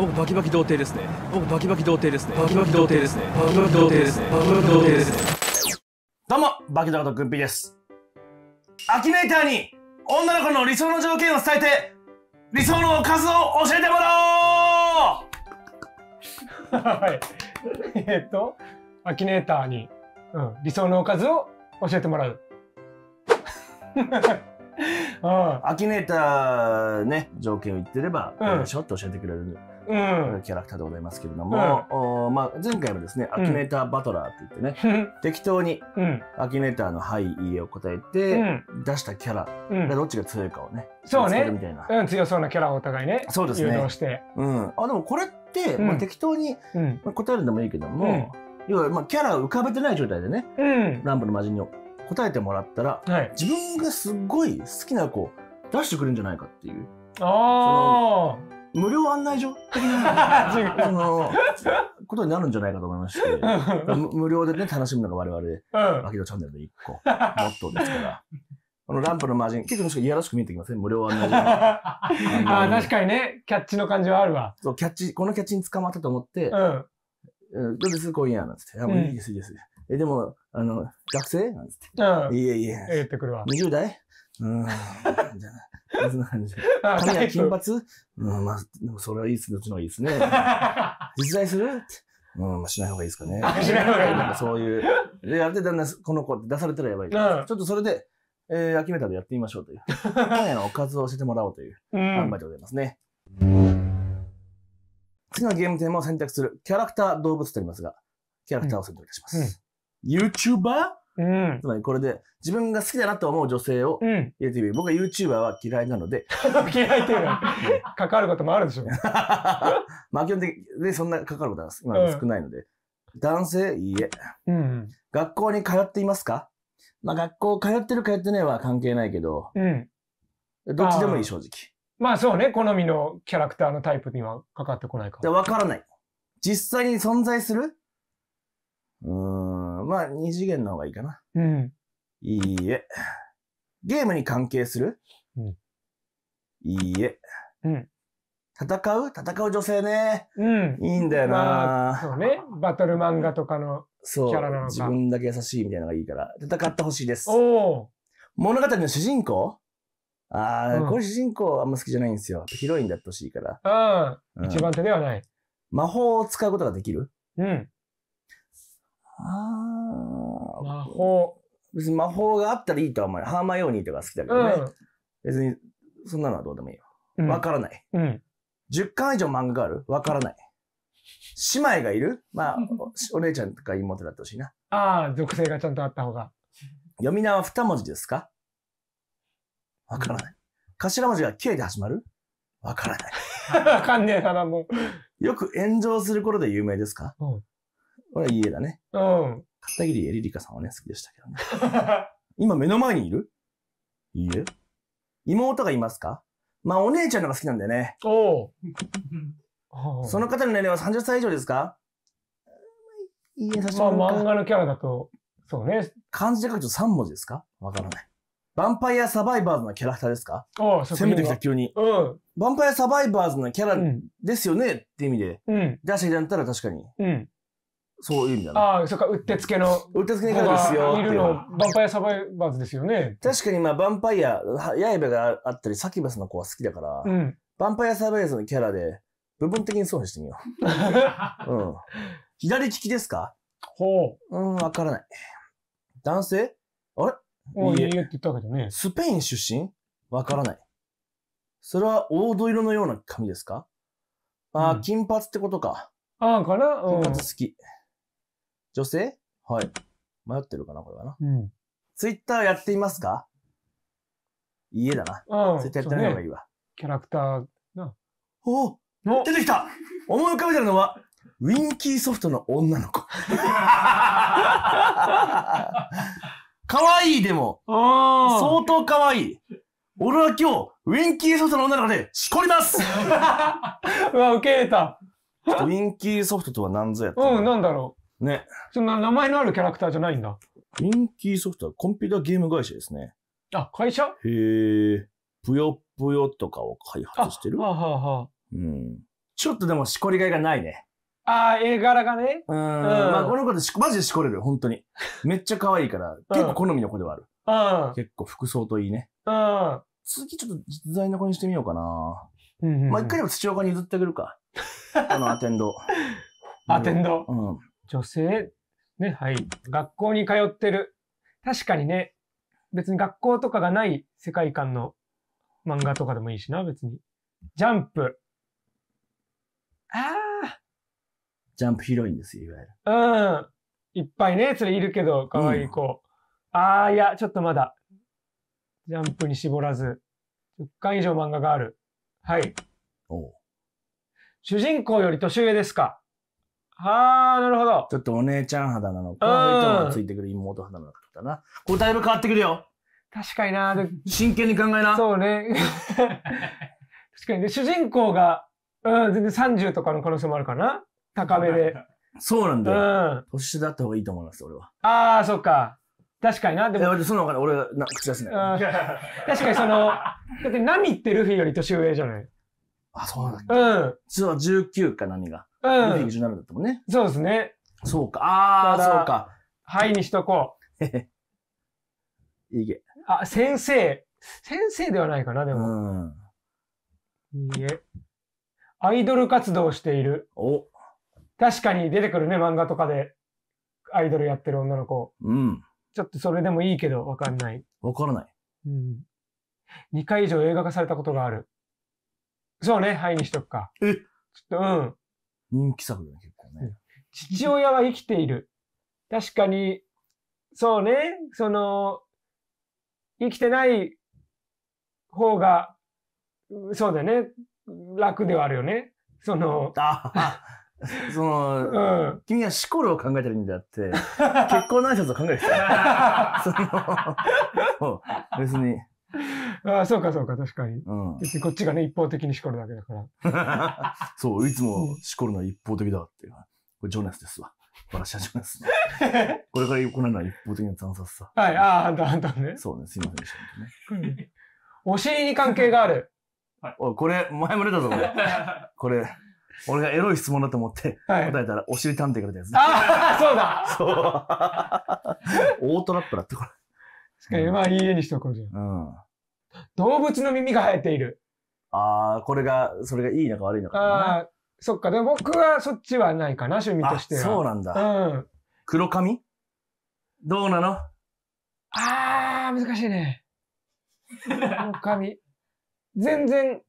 僕バキバキ童貞ですね僕バキバキ童貞ですねバキバキ童貞ですねバキバキ童貞ですねバキバキ童貞ですねどうもバキドカとグッピーですアキネーターに女の子の理想の条件を伝えて理想のおかずを教えてもらおうはい えっとアキネーターに、うん、理想のおかずを教えてもらうアキネーターね、条件を言ってれば、こうでしょって教えてくれる。うん、キャラクターでございますけれども、うん、まあ、前回もですね、アキネーターバトラーって言ってね、適当に、アキネーターのはい、いいを答えて、出したキャラがどっちが強いかをね、そうね。みたいな。うん、強そうなキャラをお互いね、そうですね。誘導して。うん。あ、でもこれって、まあ、適当に答えるのもいいけども、要は、まあ、キャラを浮かべてない状態でね、ランプの魔人に答えてもらったら、はい、自分がすっごい好きな子出してくれるんじゃないかっていう。あ無料案内所的な そのことになるんじゃないかと思いまして無料でね楽しむのが我々、うん、秋田チャンネルの一個モットーですから。このランプの魔人、結構いやらしく見えてきません、ね、無料案内所。あ確かにね、キャッチの感じはあるわ。そう、キャッチ、このキャッチに捕まったと思って、うん。どうです今夜なんつって。あ、もういいです、いいです。え、でも、あの、学生なんつって。いえいえ。言ってくるわ。20代うん。じゃいな。そんな髪は金髪うん、まあ、でもそれはいいっすね。うちのいいっすね。実在するうん、まあ、しない方がいいですかね。しない方がいい。なんかそういう。で、やってだんだんこの子って出されたらやばい。ちょっとそれで、えー、秋メタでやってみましょうという。今 夜のおかずを教えてもらおうという、販売でございますね。次のゲームテーマを選択する、キャラクター動物とありますが、キャラクターを選択いたします。YouTuber? うん、つまりこれで自分が好きだなと思う女性を入れてみる、うん、僕は YouTuber は嫌いなので 嫌いっていうのは関わることもあるでしょ まあ基本的にそんな関わることは今少ないので、うん、男性いいえ、うん、学校に通っていますかまあ学校通ってる通ってないは関係ないけど、うん、どっちでもいい正直まあそうね好みのキャラクターのタイプにはかかってこないから分からない実際に存在するうん、まあ、二次元の方がいいかな。うん。いいえ。ゲームに関係する、うん、いいえ。うん。戦う戦う女性ね。うん。いいんだよな、まあ、そうね。バトル漫画とかのキャラなのか。自分だけ優しいみたいなのがいいから、戦ってほしいです。お物語の主人公ああ、うん、これ主人公あんま好きじゃないんですよ。ヒロインだってほしいから。うん。一番手ではない。魔法を使うことができるうん。あ魔法。別に魔法があったらいいとは思うハーマイオニーとか好きだけどね。うん別に、そんなのはどうでもいいよ。うんわからない。うん。10巻以上漫画があるわからない。姉妹がいるまあ、お姉ちゃんとか妹だってほしいな。ああ、属性がちゃんとあった方が。読み名は二文字ですかわからない。頭文字が K で始まるわからない。わかんねえな、もう。よく炎上する頃で有名ですかうんこれは家だね。うん。片桐エリリカさんはね、好きでしたけどね。今目の前にいる家妹がいますかまあ、お姉ちゃんのが好きなんだよね。おお。その方の年齢は30歳以上ですかいいえ、確かに。まあ、漫画のキャラだと、そうね。漢字で書くと3文字ですかわからない。ヴァンパイアサバイバーズのキャラクターですかああ、攻めてきた急に。うん。ヴァンパイアサバイバーズのキャラですよね、うん、って意味で、うん、出してきたんだったら確かに。うん。そういう意味だね。ああ、そっか、うってつけの。うってつけの方ですよ。いるの、ヴァンパイアサバイバーズですよね。確かに、まあ、ヴァンパイア、刃があったり、サキバスの子は好きだから、うん、ヴァンパイアサバイバーズのキャラで、部分的に損してみよう。うん。左利きですかほう。うん、わからない。男性あれおいえって言ったわけだね。スペイン出身わからない。それは黄土色のような髪ですかああ、うん、金髪ってことか。ああ、かな、うん、金髪好き。女性はい。迷ってるかな、これはな。うん。ツイッターやっていますか家だな。うん。ツイッターやってない方がいいわ。ね、キャラクターな。おお出てきた思い浮かべてるのは、ウィンキーソフトの女の子。可愛いでも、相当可愛い。俺は今日、ウィンキーソフトの女の子で、しこります うわ、受け入れた。ウィンキーソフトとは何ぞやったうん、なんだろう。ね。そんな名前のあるキャラクターじゃないんだ。インキーソフトはコンピューターゲーム会社ですね。あ、会社へえ。ぷよぷよとかを開発してるあ、はあはあ、うん。ちょっとでもしこりがいがないね。ああ、絵柄がね。うん。まあ、この子し、マジでしこれる、本当に。めっちゃ可愛いから、結構好みの子ではある。うん。結構服装といいね。うん。次ちょっと実在の子にしてみようかな。うん、うん、まあ、一回でも土岡に譲ってくるか。こ の、アテンド。アテンド。うん。女性、ね、はい。学校に通ってる。確かにね、別に学校とかがない世界観の漫画とかでもいいしな、別に。ジャンプ。ああ。ジャンプ広いんですよ、いわゆる。うん。いっぱいね、それいるけど、可愛い子。うん、ああ、いや、ちょっとまだ。ジャンプに絞らず、10巻以上漫画がある。はい。主人公より年上ですかああ、なるほど。ちょっとお姉ちゃん肌なのか、ついてくる妹肌なのかだな。これだ変わってくるよ。確かにな。真剣に考えな。そうね。確かにね、主人公が、うん、全然30とかの可能性もあるかな。高めで。そうなんだよ。うん、年だった方がいいと思います、俺は。ああ、そっか。確かにな。でも。その方が俺な、口出すな確かにその、だってナミってルフィより年上じゃない。あ、そうなんだ。うん。実は19か、ナミが。うん。17だったもんね。そうですね。そうか。ああ、そうか。はいにしとこう。いえ。あ、先生。先生ではないかな、でも。うん。いいえ。アイドル活動している。お。確かに出てくるね、漫画とかで。アイドルやってる女の子。うん。ちょっとそれでもいいけど、わかんない。わからない。うん。2回以上映画化されたことがある。そうね、はいにしとくか。えちょっと、うん。人気作だね、結構ね。父親は生きている。確かに、そうね、その、生きてない方が、そうだよね、楽ではあるよね。その、あ その、うん、君はシコルを考えてるんであって、結婚の挨拶を考えてる。その、別に。ああ、そうかそうか、確かに。うん。こっちがね、一方的にしこるだけだから。そう、いつもしこるのは一方的だっていう。これジョナスですわ。私はジョナス。これから行うのは一方的な惨殺さ。はい、ああ、あんた、あんたね。そうね、すいませんでした、本お尻に関係がある。はい、おい、これ、前も出たぞ、これ。これ、俺がエロい質問だと思って答えたら、お尻探偵が出たやつね。ああ、そうだそう。オートラップだって、これ。確かに、まあ、いい絵にしとこうじゃん。うん。動物の耳が生えている。ああ、これが、それがいいのか悪いのかああ、そっか。でも僕はそっちはないかな、趣味としては。そうなんだ。うん。黒髪どうなのああ、難しいね。黒髪。全然、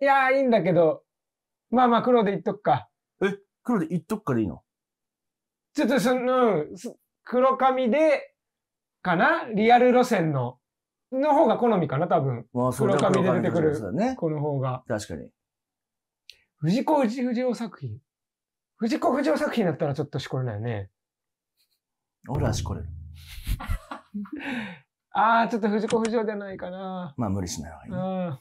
いやいいんだけど、まあまあ黒でいっとくか。え、黒でいっとくかでいいのちょっとその、黒髪で、かなリアル路線の。の方が好みかな、多分。まあ、黒髪で出てくる。そうだね。この方が。確かに。藤子不二雄作品。藤子不二雄作品だったらちょっとしこれないね。俺はしこれる。ああ、ちょっと藤子不二雄じゃないかな。まあ、無理しない方が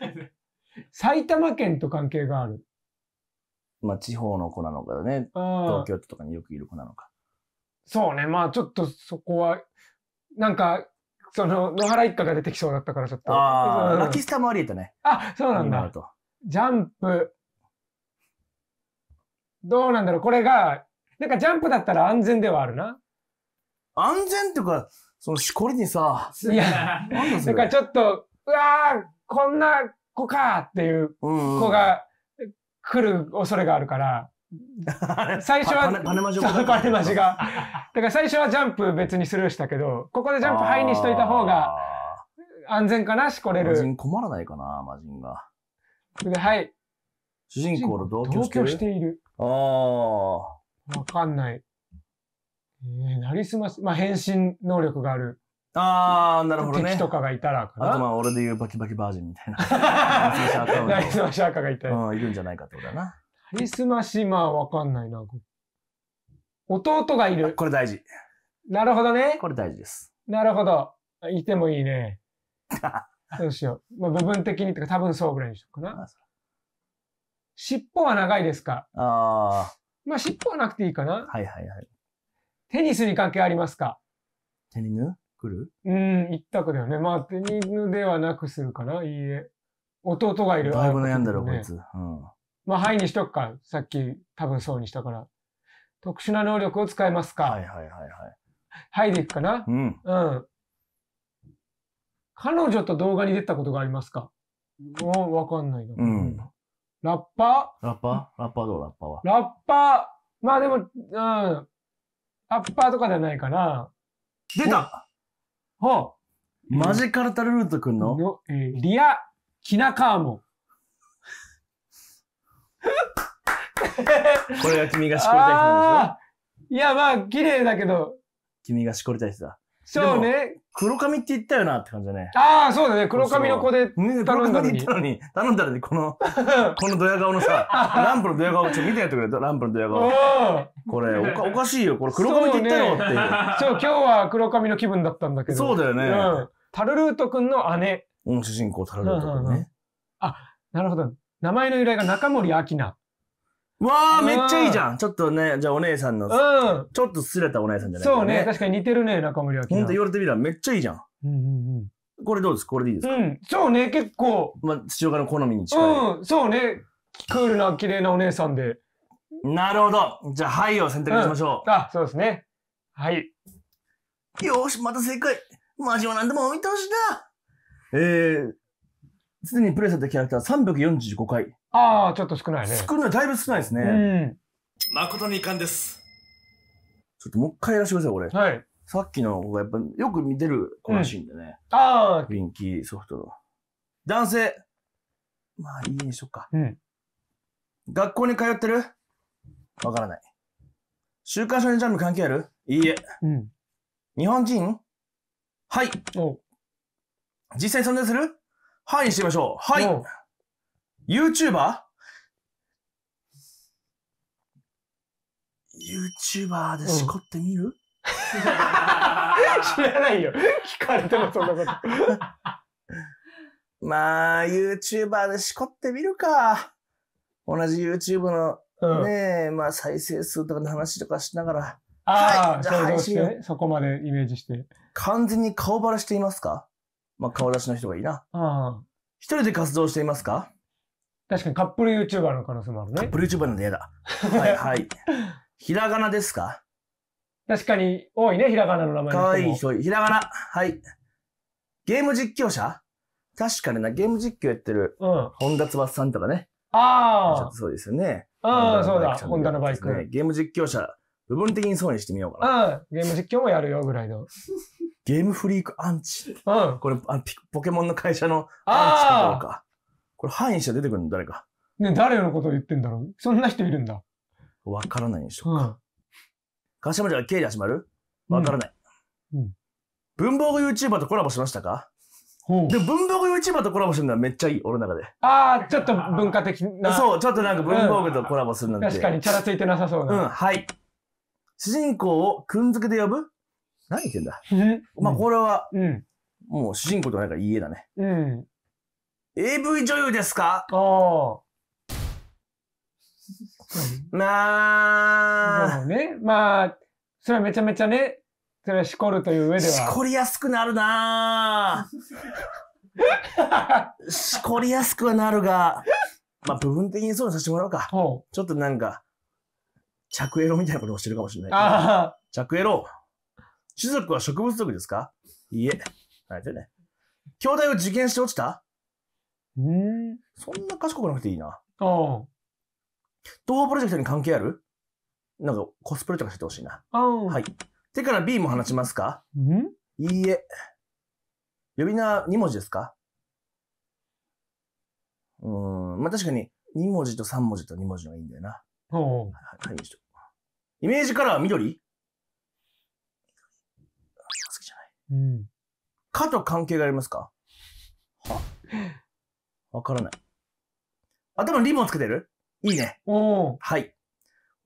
いい、埼玉県と関係がある。まあ、地方の子なのかね。東京都とかによくいる子なのか。そうね。まあ、ちょっとそこは、なんか、その野原一家が出てきそうだったからちょっと。ああ、ラキスタもありえたね。あ、そうなんだ。ジャンプ。どうなんだろうこれが、なんかジャンプだったら安全ではあるな。安全とか、そのしこりにさ、いや、なんかちょっと、うわー、こんな子かっていう子が来る恐れがあるから、最初は、ネマジが。ネマジが。だから最初はジャンプ別にスルーしたけど、ここでジャンプハイにしといた方が安全かな、しこれる。マジン困らないかな、マジンが。で、はい。主人公の同居してる。している。ああ。わかんない。えー、なりすまし、まあ、変身能力がある。ああ、なるほどね。敵とかがいたらあとまあ、俺で言うバキバキバージンみたいな。なりすまし赤がいたうん、いるんじゃないかってことだな。スマシーまあわかんないな。弟がいる。これ大事。なるほどね。これ大事です。なるほど。いてもいいね。ど うしよう。まあ、部分的にとか、多分そうぐらいにしようかな。尻尾は長いですかああ。まあ、尻尾はなくていいかな。はいはいはい。テニスに関係ありますかテニヌ来るうん、一択だよね。まあ、テニヌではなくするかな。いいえ。弟がいる。だいぶ悩んだろ、ね、こいつ。うん。まあ、はいにしとくか。さっき多分そうにしたから。特殊な能力を使いますか。はいはいはいはい。はいでいくかな。うん。うん。彼女と動画に出たことがありますかもうわかんないな。うん。ラッパーラッパーラッパーどうラッパーは。ラッパーまあでも、うん。ラッパーとかじゃないかな。出たはマジカルタルルートくんの、のえー、リア・キナカーモン。これが君がしこりたい人なんでしょいや、まあ、綺麗だけど。君がしこりたい人だ。そうね。黒髪って言ったよなって感じだね。ああ、そうだね。黒髪の子で頼んだのに。頼んだのに、この、このドヤ顔のさ、ランプのドヤ顔、ちょっと見てやってくれ、ランプのドヤ顔。これおか、おかしいよ。これ黒髪って言ったよっていう。そう,、今日は黒髪の気分だったんだけど。そうだよね。うん、タルルートくんの姉。うん、主人公タルルート君ね。あ、なるほど。名前の由来が中森明菜。わあ、めっちゃいいじゃん。ちょっとね、じゃあお姉さんの、うん、ちょっとすれたお姉さんじゃない、ね、そうね、確かに似てるね、中森明菜。ほんと言われてみたらめっちゃいいじゃん。うんうんうん。これどうですこれでいいですかうん、そうね、結構。まあ、父親の好みに近い。うん、そうね。クールな、綺麗なお姉さんで。なるほど。じゃあ、はいを選択しましょう。うん、あ、そうですね。はい。よし、また正解。マジは何でもお見通しだ。えー、すでにプレイされたキャラクター345回。ああ、ちょっと少ないね。少ない、だいぶ少ないですね。うん。誠に遺憾です。ちょっともう一回やらせてください、これ。はい。さっきのがやっぱよく見てるこのシーンでね。うん、ああ。ピンキーソフトの。男性。まあいいでしょうか。うん。学校に通ってるわからない。週刊少年ジャンプ関係あるいいえ。うん。日本人はい。実際存在する範囲してみましょう。はい。YouTuber?YouTuber でしこってみる、知らないよ。聞かれてもそんなこと。まあ、YouTuber でしこってみるか。同じ YouTube の、うん、ねえ、まあ再生数とかの話とかしながら。ああ、はい、じゃあ配信、ね、そこまでイメージして。完全に顔バラしていますかまあ、顔出しの人がいいな。ああ。一人で活動していますか確かにカップル YouTuber の可能性もあるね。カップル YouTuber なんで嫌だ。はいはい。ひらがなですか確かに多いね、ひらがなの名前かわいい人。ひらがな。はい。ゲーム実況者確かにな、ゲーム実況やってる、うん、本田翼さんとかね。ああ。そうですよね。ああ、そうだ、ホンダのバイク、ね。ゲーム実況者、部分的にそうにしてみようかな。うん、ゲーム実況もやるよぐらいの。ゲームフリークアンチ。うん。これ、あポケモンの会社のアンチかどうか。これ、範囲者出てくるの、誰か。ね、誰のことを言ってんだろうそんな人いるんだ。わからないでしょうか。うまじゃ、K で始まるわからない。うん。文房具 YouTuber とコラボしましたかで、文房具 YouTuber とコラボするのはめっちゃいい、俺の中で。ああ、ちょっと文化的な。そう、ちょっとなんか文房具とコラボするなんて。うん、確かに、チャラついてなさそうな。うん、はい。主人公をくんづけで呼ぶ何言ってんだ。まあ、これは、うん、もう主人公とないから家だね。うん。AV 女優ですかああ。まあ。ね。まあ、それはめちゃめちゃね、それはしこるという上では。しこりやすくなるなしこりやすくはなるが、まあ部分的にそうさせてもらおうか。ちょっとなんか、着エロみたいなことをしてるかもしれない。着エロ種族は植物族ですかいえ。あれでね。兄弟を受験して落ちたうんそんな賢くなくていいな。ああ。動画プロジェクトに関係あるなんかコスプレとかしてほしいな。ああ。はい。手から B も放ちますかんいいえ。呼び名2文字ですかうん。まあ、確かに2文字と3文字と2文字のがいいんだよな。うはい、はい、イメージカラーは緑好きじゃない。うん。かと関係がありますかはわからない。あ、でもリボンつけてるいいね。おお。はい。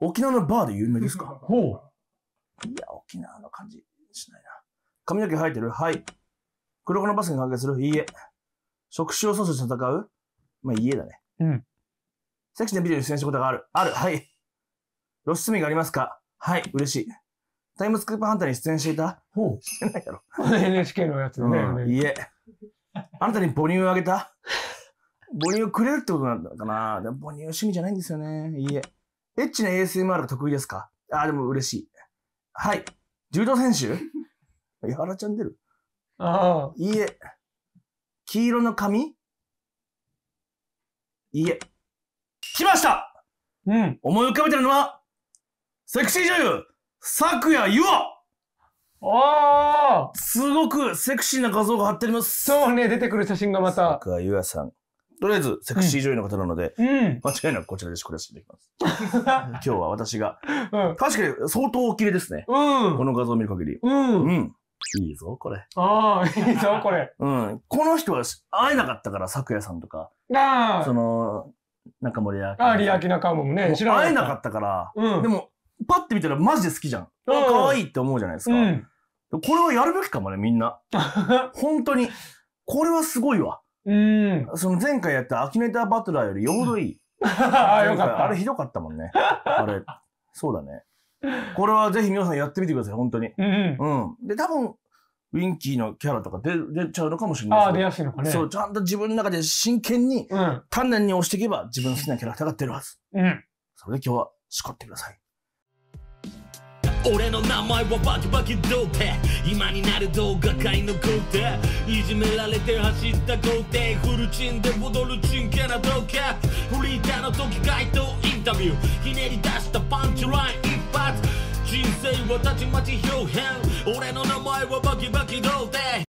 沖縄のバーで有名ですか ほう。いや、沖縄の感じしないな。髪の毛生えてるはい。黒子のバスに関係するいいえ。触手を阻止して戦うまあ、いいえだね。うん。セクシーなビデオに出演したことがあるあるはい。露出味がありますかはい、嬉しい。タイムスクープハンターに出演していたほう。してないだろ。NHK のやつね。いえ。あなたに母乳をあげた母乳をくれるってことなんだかな。でも母乳趣味じゃないんですよね。いいえ。エッチな ASMR が得意ですかああ、でも嬉しい。はい。柔道選手 やわらちゃん出るああ。いいえ。黄色の髪いいえ。来ましたうん。思い浮かべてるのは、セクシー女優昨夜ゆわああすごくセクシーな画像が貼ってあります。そうね、出てくる写真がまた。昨夜ゆわさん。とりあえず、セクシー女優の方なので、うん。間違いなくこちらで宿題していきます。今日は私が。うん。確かに相当おきれですね。うん。この画像を見る限り。うん。うん。いいぞ、これ。ああ、いいぞ、これ。うん。この人は会えなかったから、昨夜さんとか、なあそ。の、中森明菜ああ、リアキナカモもね、知ら会えなかったから、うん。でも、パッて見たらマジで好きじゃん。あ、可愛いって思うじゃないですか。うん、これはやるべきかもね、みんな。本当に。これはすごいわ。うん。その前回やったアキネーターバトラーよりよほどいい。あよかった。あれひどかったもんね。あれ。そうだね。これはぜひ皆さんやってみてください、本当に。うん、うん、で、多分、ウィンキーのキャラとか出出ちゃうのかもしれない。ああ、出やすいのかね。そう、ちゃんと自分の中で真剣に、うん、丹念に押していけば、自分の好きなキャラクターが出るはず。うん。それで今日は、叱ってください。俺の名前はバキバキ童貞今になる動画界の皇帝いじめられて走った皇帝フルチンで戻るチンケな動画フリーターの時街頭インタビューひねり出したパンチライン一発人生はたちまち表変俺の名前はバキバキ童貞